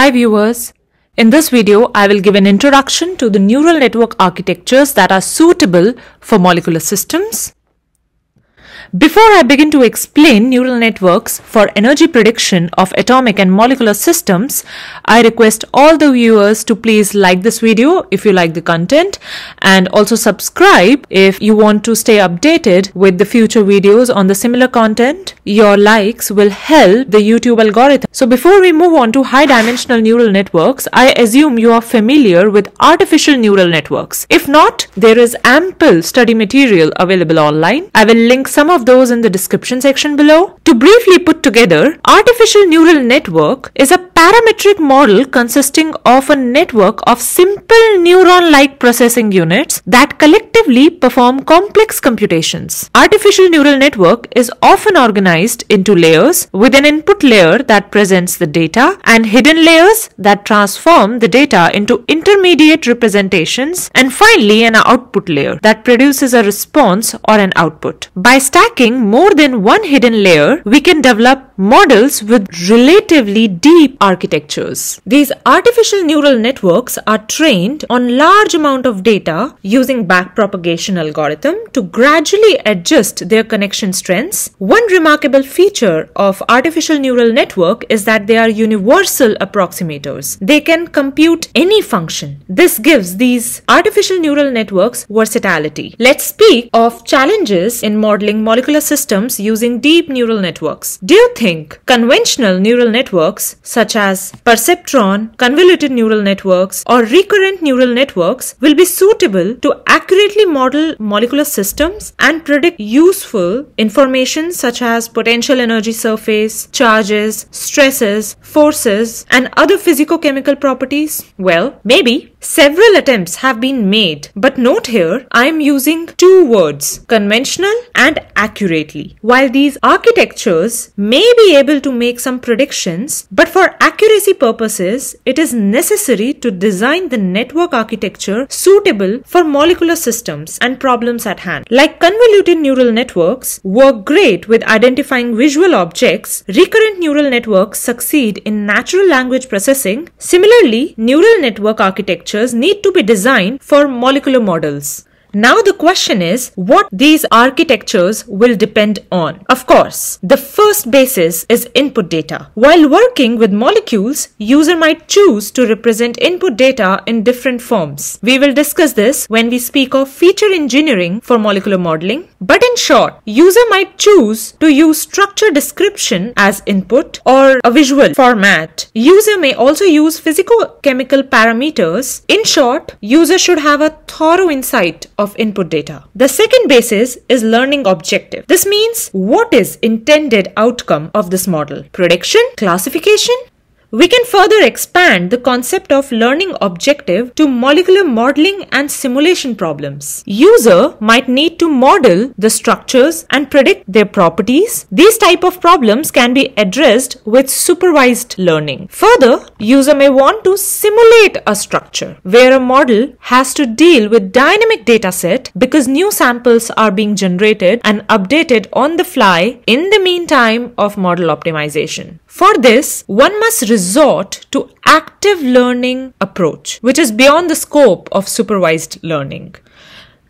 Hi viewers. In this video, I will give an introduction to the neural network architectures that are suitable for molecular systems. Before I begin to explain neural networks for energy prediction of atomic and molecular systems, I request all the viewers to please like this video if you like the content and also subscribe if you want to stay updated with the future videos on the similar content. Your likes will help the YouTube algorithm. So before we move on to high dimensional neural networks, I assume you are familiar with artificial neural networks. If not, there is ample study material available online. I will link some of of those in the description section below. To briefly put together, artificial neural network is a parametric model consisting of a network of simple neuron-like processing units that collectively perform complex computations. Artificial neural network is often organized into layers with an input layer that presents the data and hidden layers that transform the data into intermediate representations and finally an output layer that produces a response or an output. By stacking Lacking more than one hidden layer, we can develop models with relatively deep architectures. These artificial neural networks are trained on large amount of data using backpropagation algorithm to gradually adjust their connection strengths. One remarkable feature of artificial neural network is that they are universal approximators. They can compute any function. This gives these artificial neural networks versatility. Let's speak of challenges in modeling molecular systems using deep neural networks. Do you think conventional neural networks such as perceptron, convoluted neural networks or recurrent neural networks will be suitable to accurately model molecular systems and predict useful information such as potential energy surface, charges, stresses, forces and other physicochemical properties? Well, maybe Several attempts have been made, but note here I am using two words conventional and accurate accurately. While these architectures may be able to make some predictions, but for accuracy purposes, it is necessary to design the network architecture suitable for molecular systems and problems at hand. Like convoluted neural networks work great with identifying visual objects, recurrent neural networks succeed in natural language processing. Similarly, neural network architectures need to be designed for molecular models. Now the question is what these architectures will depend on. Of course, the first basis is input data. While working with molecules, user might choose to represent input data in different forms. We will discuss this when we speak of feature engineering for molecular modeling. But in short, user might choose to use structure description as input or a visual format. User may also use chemical parameters. In short, user should have a thorough insight of input data. The second basis is learning objective. This means what is intended outcome of this model? Prediction, classification, we can further expand the concept of learning objective to molecular modeling and simulation problems. User might need to model the structures and predict their properties. These type of problems can be addressed with supervised learning. Further, user may want to simulate a structure where a model has to deal with dynamic data set because new samples are being generated and updated on the fly in the meantime of model optimization. For this, one must resort to active learning approach, which is beyond the scope of supervised learning.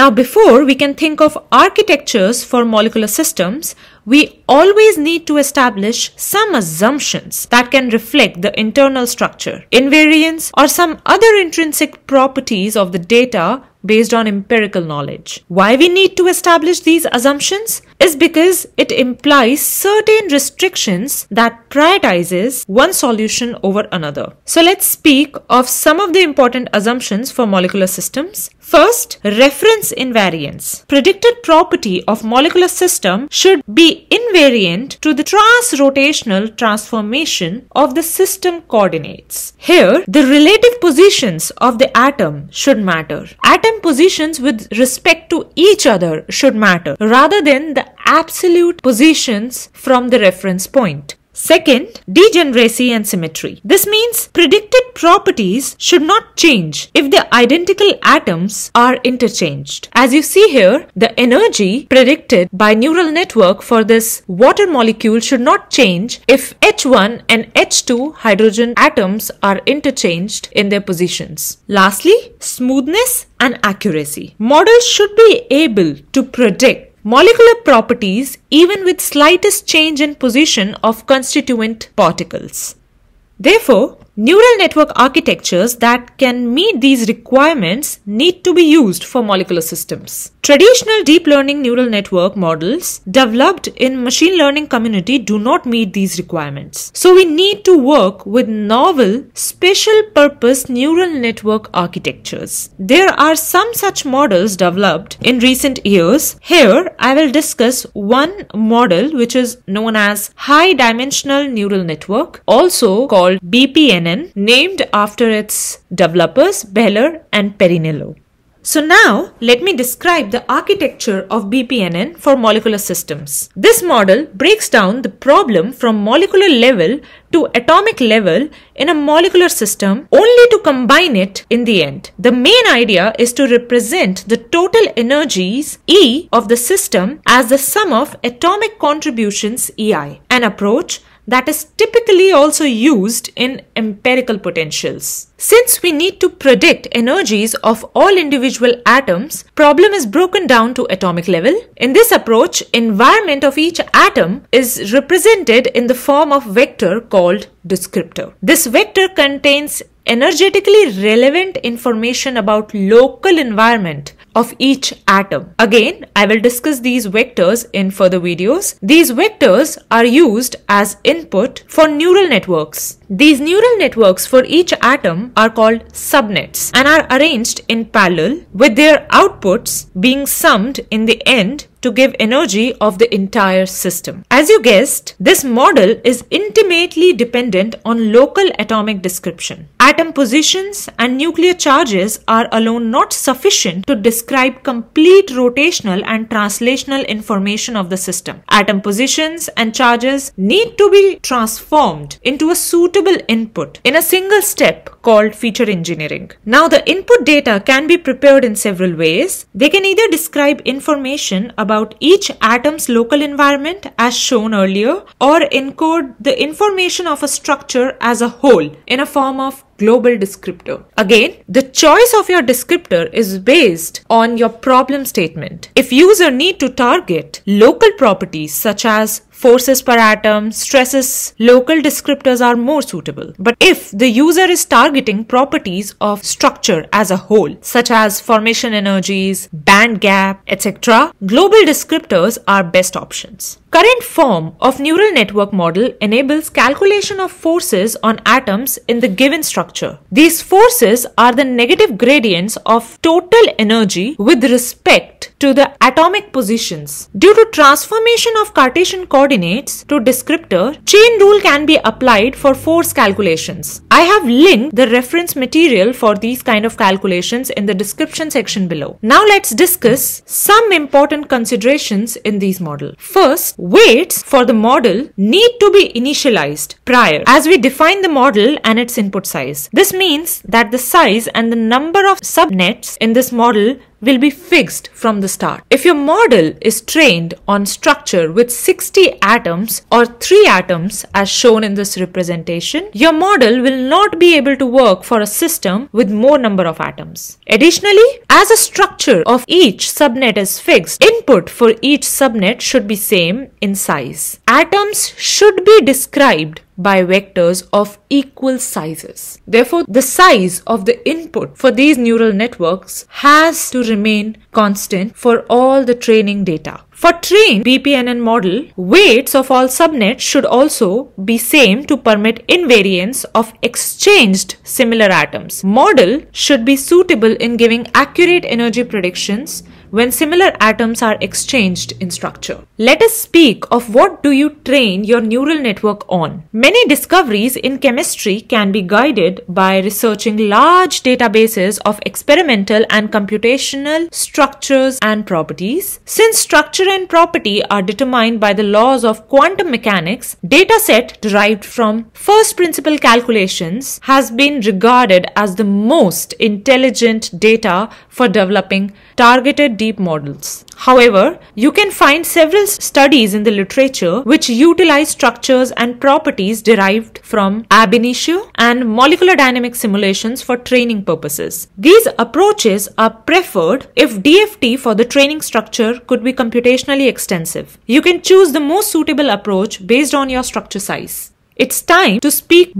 Now, before we can think of architectures for molecular systems, we always need to establish some assumptions that can reflect the internal structure, invariance, or some other intrinsic properties of the data based on empirical knowledge. Why we need to establish these assumptions is because it implies certain restrictions that prioritizes one solution over another. So let's speak of some of the important assumptions for molecular systems. First, reference invariance. Predicted property of molecular system should be invariant to the trans-rotational transformation of the system coordinates. Here, the relative positions of the atom should matter. Atom positions with respect to each other should matter rather than the absolute positions from the reference point. Second, degeneracy and symmetry. This means predicted properties should not change if the identical atoms are interchanged. As you see here, the energy predicted by neural network for this water molecule should not change if H1 and H2 hydrogen atoms are interchanged in their positions. Lastly, smoothness and accuracy. Models should be able to predict molecular properties even with slightest change in position of constituent particles. Therefore, Neural network architectures that can meet these requirements need to be used for molecular systems. Traditional deep learning neural network models developed in machine learning community do not meet these requirements. So we need to work with novel special purpose neural network architectures. There are some such models developed in recent years. Here I will discuss one model which is known as high dimensional neural network also called BPN named after its developers Beller and Perinello. So now let me describe the architecture of BPNN for molecular systems. This model breaks down the problem from molecular level to atomic level in a molecular system only to combine it in the end. The main idea is to represent the total energies E of the system as the sum of atomic contributions EI, an approach that is typically also used in empirical potentials. Since we need to predict energies of all individual atoms, problem is broken down to atomic level. In this approach, environment of each atom is represented in the form of vector called descriptor. This vector contains energetically relevant information about local environment of each atom. Again, I will discuss these vectors in further videos. These vectors are used as input for neural networks. These neural networks for each atom are called subnets and are arranged in parallel with their outputs being summed in the end to give energy of the entire system. As you guessed, this model is intimately dependent on local atomic description. Atom positions and nuclear charges are alone not sufficient to describe complete rotational and translational information of the system. Atom positions and charges need to be transformed into a suitable input in a single step called feature engineering. Now the input data can be prepared in several ways. They can either describe information about about each atom's local environment as shown earlier or encode the information of a structure as a whole in a form of global descriptor. Again, the choice of your descriptor is based on your problem statement. If user need to target local properties such as forces per atom, stresses, local descriptors are more suitable. But if the user is targeting properties of structure as a whole, such as formation energies, band gap, etc., global descriptors are best options. Current form of neural network model enables calculation of forces on atoms in the given structure. These forces are the negative gradients of total energy with respect to the atomic positions. Due to transformation of Cartesian coordinates to descriptor, chain rule can be applied for force calculations. I have linked the reference material for these kind of calculations in the description section below. Now let's discuss some important considerations in these models. First, weights for the model need to be initialized prior as we define the model and its input size. This means that the size and the number of subnets in this model will be fixed from the start. If your model is trained on structure with 60 atoms or 3 atoms as shown in this representation, your model will not be able to work for a system with more number of atoms. Additionally, as a structure of each subnet is fixed, input for each subnet should be same in size. Atoms should be described by vectors of equal sizes. Therefore, the size of the input for these neural networks has to remain constant for all the training data. For trained BPNN model, weights of all subnets should also be same to permit invariance of exchanged similar atoms. Model should be suitable in giving accurate energy predictions when similar atoms are exchanged in structure. Let us speak of what do you train your neural network on. Many discoveries in chemistry can be guided by researching large databases of experimental and computational structures and properties. Since structure and property are determined by the laws of quantum mechanics, data set derived from first principle calculations has been regarded as the most intelligent data for developing targeted deep models. However, you can find several studies in the literature which utilize structures and properties derived from ab initio and molecular dynamic simulations for training purposes. These approaches are preferred if DFT for the training structure could be computationally extensive. You can choose the most suitable approach based on your structure size. It's time to speak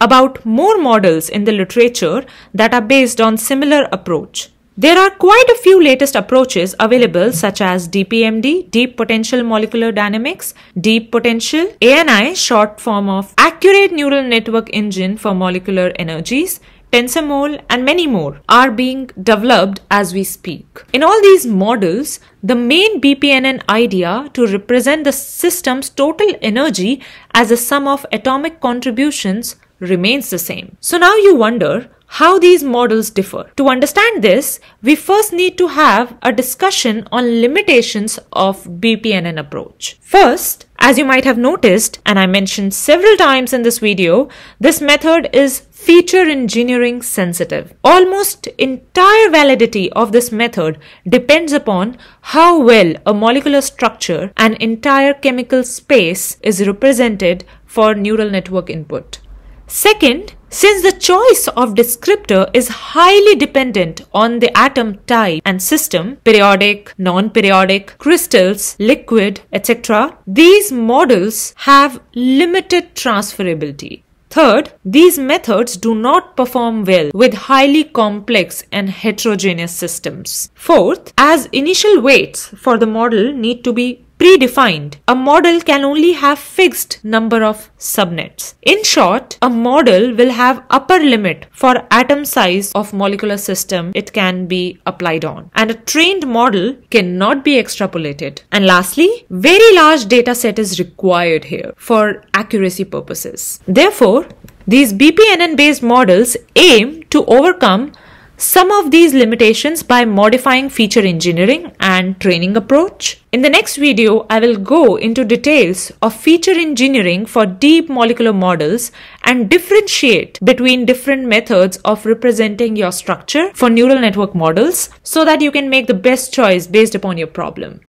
about more models in the literature that are based on similar approach. There are quite a few latest approaches available such as DPMD, Deep Potential Molecular Dynamics, Deep Potential, ANI, short form of Accurate Neural Network Engine for Molecular Energies, TensorMol, and many more are being developed as we speak. In all these models, the main BPNN idea to represent the system's total energy as a sum of atomic contributions remains the same. So now you wonder, how these models differ. To understand this, we first need to have a discussion on limitations of BPNN approach. First, as you might have noticed, and I mentioned several times in this video, this method is feature engineering sensitive. Almost entire validity of this method depends upon how well a molecular structure and entire chemical space is represented for neural network input. Second, since the choice of descriptor is highly dependent on the atom type and system, periodic, non-periodic, crystals, liquid, etc., these models have limited transferability. Third, these methods do not perform well with highly complex and heterogeneous systems. Fourth, as initial weights for the model need to be predefined. A model can only have fixed number of subnets. In short, a model will have upper limit for atom size of molecular system it can be applied on. And a trained model cannot be extrapolated. And lastly, very large data set is required here for accuracy purposes. Therefore, these BPNN based models aim to overcome some of these limitations by modifying feature engineering and training approach. In the next video, I will go into details of feature engineering for deep molecular models and differentiate between different methods of representing your structure for neural network models so that you can make the best choice based upon your problem.